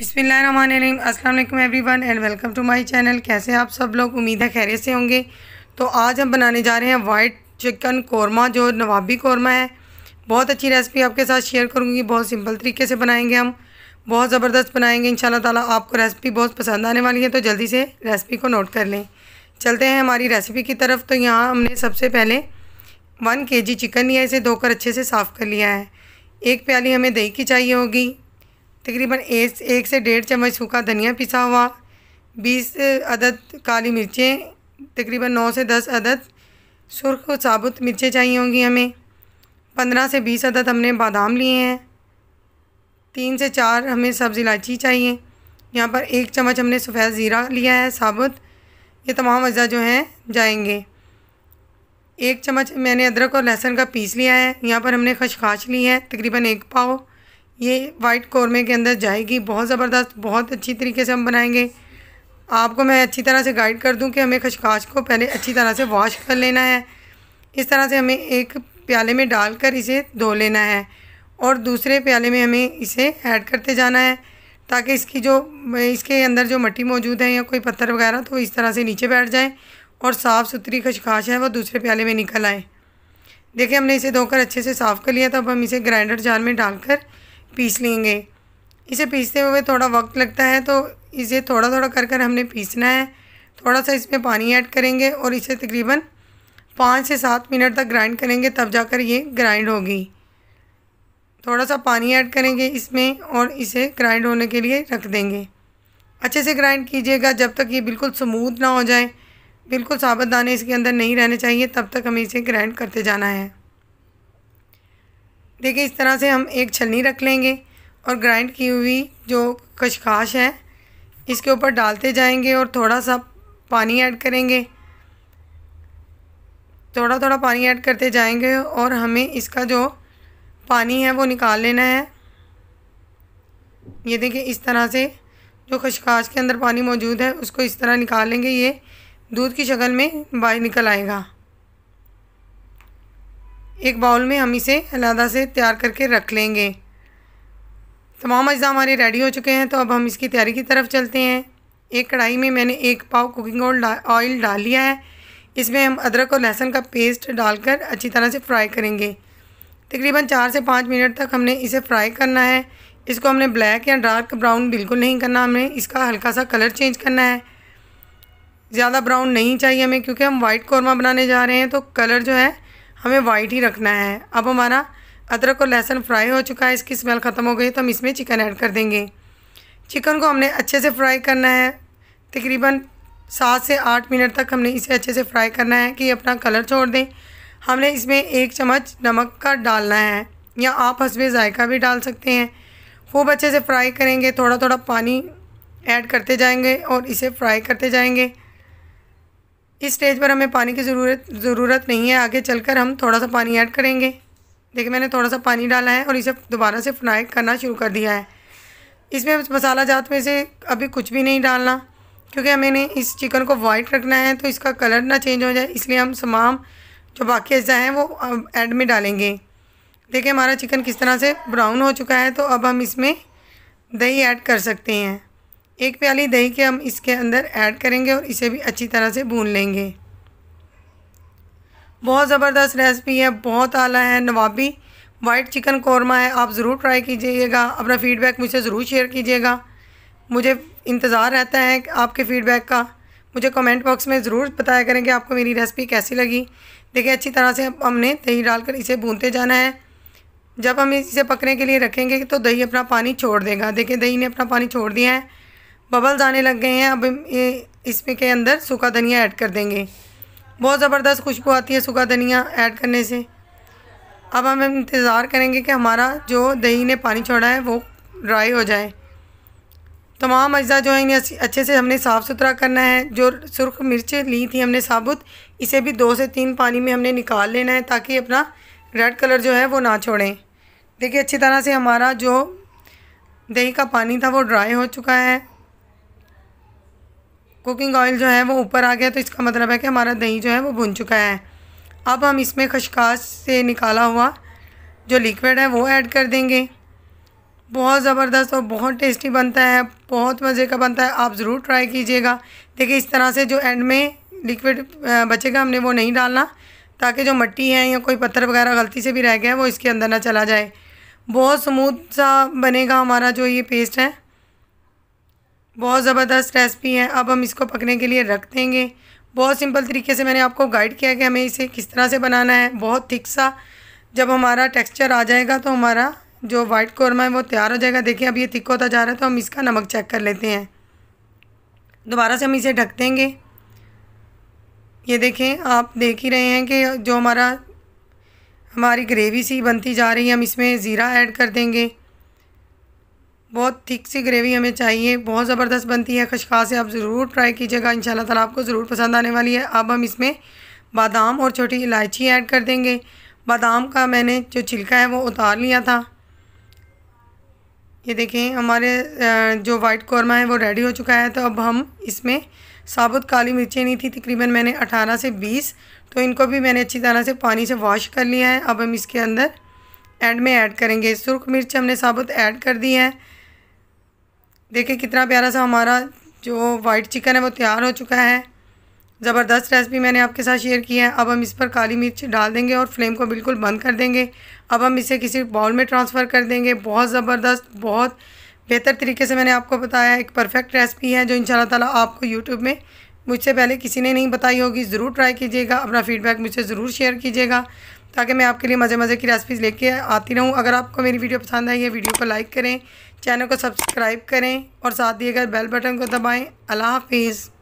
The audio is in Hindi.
बिसमीम अल्लाम everyone and welcome to my channel कैसे आप सब लोग उम्मीद है खैरियत से होंगे तो आज हम बनाने जा रहे हैं वाइट चिकन कौरमा जो नवाबी कोरमा है बहुत अच्छी रेसिपी आपके साथ शेयर करूँगी बहुत सिंपल तरीके से बनाएंगे हम बहुत ज़बरदस्त बनाएंगे इन ताला आपको रेसिपी बहुत पसंद आने वाली है तो जल्दी से रेसिपी को नोट कर लें चलते हैं हमारी रेसिपी की तरफ तो यहाँ हमने सबसे पहले वन के जी चिकन लिया इसे धोकर अच्छे से साफ़ कर लिया है एक प्याली हमें दही की चाहिए होगी तकरीबन एक एक से डेढ़ चम्मच सूखा धनिया पिसा हुआ बीस अदद काली मिर्चें तकरीबन नौ से दस अदद और साबुत मिर्चें चाहिए होंगी हमें पंद्रह से बीस अदद हमने बादाम लिए हैं तीन से चार हमें सब्ज़ इलायची चाहिए यहाँ पर एक चम्मच हमने सफ़ेद ज़ीरा लिया है साबुत ये तमाम अज्जा जो हैं जाएंगे एक चम्मच मैंने अदरक और लहसुन का पीस लिया है यहाँ पर हमने खशखाश ली है तकरीबन एक पाव ये वाइट कौरमे के अंदर जाएगी बहुत ज़बरदस्त बहुत अच्छी तरीके से हम बनाएंगे आपको मैं अच्छी तरह से गाइड कर दूं कि हमें खशकाश को पहले अच्छी तरह से वॉश कर लेना है इस तरह से हमें एक प्याले में डालकर इसे धो लेना है और दूसरे प्याले में हमें इसे ऐड करते जाना है ताकि इसकी जो इसके अंदर जो मट्टी मौजूद है या कोई पत्थर वगैरह तो इस तरह से नीचे बैठ जाए और साफ़ सुथरी खशकाश है वो दूसरे प्याले में निकल आए देखिए हमने इसे धोकर अच्छे से साफ़ कर लिया तब अब हम इसे ग्राइंडर जार में डालकर पीस लेंगे इसे पीसते हुए थोड़ा वक्त लगता है तो इसे थोड़ा थोड़ा कर कर हमने पीसना है थोड़ा सा इसमें पानी ऐड करेंगे और इसे तकरीबन पाँच से सात मिनट तक ग्राइंड करेंगे तब जाकर ये ग्राइंड होगी थोड़ा सा पानी ऐड करेंगे इसमें और इसे ग्राइंड होने के लिए रख देंगे अच्छे से ग्राइंड कीजिएगा जब तक ये बिल्कुल स्मूथ ना हो जाए बिल्कुल साबुत दाने इसके अंदर नहीं रहने चाहिए तब तक हमें इसे ग्राइंड करते जाना है देखिए इस तरह से हम एक छलनी रख लेंगे और ग्राइंड की हुई जो कशकाश है इसके ऊपर डालते जाएंगे और थोड़ा सा पानी ऐड करेंगे थोड़ा थोड़ा पानी ऐड करते जाएंगे और हमें इसका जो पानी है वो निकाल लेना है ये देखिए इस तरह से जो खशकाश के अंदर पानी मौजूद है उसको इस तरह निकाल लेंगे ये दूध की शक्ल में बाहर निकल आएगा एक बाउल में हम इसे अलहदा से तैयार करके रख लेंगे तमाम अज्जा हमारे रेडी हो चुके हैं तो अब हम इसकी तैयारी की तरफ चलते हैं एक कढ़ाई में मैंने एक पाव कुकिंग ऑयल ऑयल डाल लिया है इसमें हम अदरक और लहसुन का पेस्ट डालकर अच्छी तरह से फ्राई करेंगे तकरीबन चार से पाँच मिनट तक हमने इसे फ्राई करना है इसको हमने ब्लैक या डार्क ब्राउन बिल्कुल नहीं करना हमें इसका हल्का सा कलर चेंज करना है ज़्यादा ब्राउन नहीं चाहिए हमें क्योंकि हम वाइट कौरमा बनाने जा रहे हैं तो कलर जो है हमें वाइट ही रखना है अब हमारा अदरक और लहसुन फ्राई हो चुका है इसकी स्मेल ख़त्म हो गई तो हम इसमें चिकन ऐड कर देंगे चिकन को हमने अच्छे से फ्राई करना है तकरीबन सात से आठ मिनट तक हमने इसे अच्छे से फ्राई करना है कि अपना कलर छोड़ दें हमने इसमें एक चम्मच नमक का डालना है या आप हंसवे ज़ायका भी डाल सकते हैं खूब अच्छे से फ्राई करेंगे थोड़ा थोड़ा पानी ऐड करते जाएंगे और इसे फ्राई करते जाएंगे इस स्टेज पर हमें पानी की ज़रूरत ज़रूरत नहीं है आगे चलकर हम थोड़ा सा पानी ऐड करेंगे देखिए मैंने थोड़ा सा पानी डाला है और इसे दोबारा से फ्राई करना शुरू कर दिया है इसमें मसाला जात में से अभी कुछ भी नहीं डालना क्योंकि हमें इस चिकन को वाइट रखना है तो इसका कलर ना चेंज हो जाए इसलिए हम तमाम जो बाकी अज्जा हैं वो एड में डालेंगे देखिए हमारा चिकन किस तरह से ब्राउन हो चुका है तो अब हम इसमें दही ऐड कर सकते हैं एक प्याली दही के हम इसके अंदर ऐड करेंगे और इसे भी अच्छी तरह से भून लेंगे बहुत ज़बरदस्त रेसिपी है बहुत आला है नवाबी वाइट चिकन कौरमा है आप ज़रूर ट्राई कीजिएगा अपना फ़ीडबैक मुझसे ज़रूर शेयर कीजिएगा मुझे इंतज़ार रहता है आपके फ़ीडबैक का मुझे कमेंट बॉक्स में ज़रूर बताया करें कि आपको मेरी रेसिपी कैसी लगी देखिए अच्छी तरह से हमने दही डालकर इसे भूनते जाना है जब हम इसे पकने के लिए रखेंगे तो दही अपना पानी छोड़ देगा देखिए दही ने अपना पानी छोड़ दिया है बबल्स आने लग गए हैं अब इसमें के अंदर सूखा धनिया ऐड कर देंगे बहुत ज़बरदस्त खुशबू आती है सूखा धनिया ऐड करने से अब हम इंतज़ार करेंगे कि हमारा जो दही ने पानी छोड़ा है वो ड्राई हो जाए तमाम अज्जा जो है इन्हें अच्छे से हमने साफ़ सुथरा करना है जो सुरख मिर्च ली थी हमने साबुत इसे भी दो से तीन पानी में हमने निकाल लेना है ताकि अपना रेड कलर जो है वो ना छोड़ें देखिए अच्छी तरह से हमारा जो दही का पानी था वो ड्राई हो चुका है कुकिंग ऑयल जो है वो ऊपर आ गया तो इसका मतलब है कि हमारा दही जो है वो भुन चुका है अब हम इसमें खशकाश से निकाला हुआ जो लिक्विड है वो ऐड कर देंगे बहुत ज़बरदस्त और बहुत टेस्टी बनता है बहुत मज़े का बनता है आप ज़रूर ट्राई कीजिएगा देखिए इस तरह से जो एंड में लिक्विड बचेगा हमने वो नहीं डालना ताकि जो मट्टी है या कोई पत्थर वगैरह गलती से भी रह गया है वो इसके अंदर ना चला जाए बहुत स्मूथ सा बनेगा हमारा जो ये पेस्ट है बहुत ज़बरदस्त रेसिपी है अब हम इसको पकने के लिए रख देंगे बहुत सिंपल तरीके से मैंने आपको गाइड किया कि हमें इसे किस तरह से बनाना है बहुत थिक सा जब हमारा टेक्सचर आ जाएगा तो हमारा जो वाइट कौरमा है वो तैयार हो जाएगा देखिए अब ये थिक होता जा रहा है तो हम इसका नमक चेक कर लेते हैं दोबारा से हम इसे ढक देंगे ये देखें आप देख ही रहे हैं कि जो हमारा हमारी ग्रेवी सी बनती जा रही है हम इसमें ज़ीरा ऐड कर देंगे बहुत थिक सी ग्रेवी हमें चाहिए बहुत ज़बरदस्त बनती है खशखास आप ज़रूर ट्राई कीजिएगा इन ताला आपको ज़रूर पसंद आने वाली है अब हम इसमें बादाम और छोटी इलायची ऐड कर देंगे बादाम का मैंने जो छिलका है वो उतार लिया था ये देखें हमारे जो वाइट कौरमा है वो रेडी हो चुका है तो अब हम इसमें साबुत काली मिर्चें नहीं थी तकरीबन मैंने 18 से 20 तो इनको भी मैंने अच्छी तरह से पानी से वॉश कर लिया है अब हम इसके अंदर एंड में ऐड करेंगे सुरख मिर्च हमने साबुत ऐड कर दी है देखिए कितना प्यारा सा हमारा जो वाइट चिकन है वो तैयार हो चुका है ज़बरदस्त रेसिपी मैंने आपके साथ शेयर की है अब हम इस पर काली मिर्च डाल देंगे और फ्लेम को बिल्कुल बंद कर देंगे अब हम इसे किसी बाउल में ट्रांसफ़र कर देंगे बहुत ज़बरदस्त बहुत बेहतर तरीके से मैंने आपको बताया एक परफेक्ट रेसिपी है जो इन ताला आपको यूट्यूब में मुझसे पहले किसी ने नहीं बताई होगी ज़रूर ट्राई कीजिएगा अपना फीडबैक मुझसे ज़रूर शेयर कीजिएगा ताकि मैं आपके लिए मज़े मज़े की रेसिपीज़ लेके आती रहूँ अगर आपको मेरी वीडियो पसंद आई है वीडियो को लाइक करें चैनल को सब्सक्राइब करें और साथ ही अगर बेल बटन को दबाएँ अल्लाह हाफिज़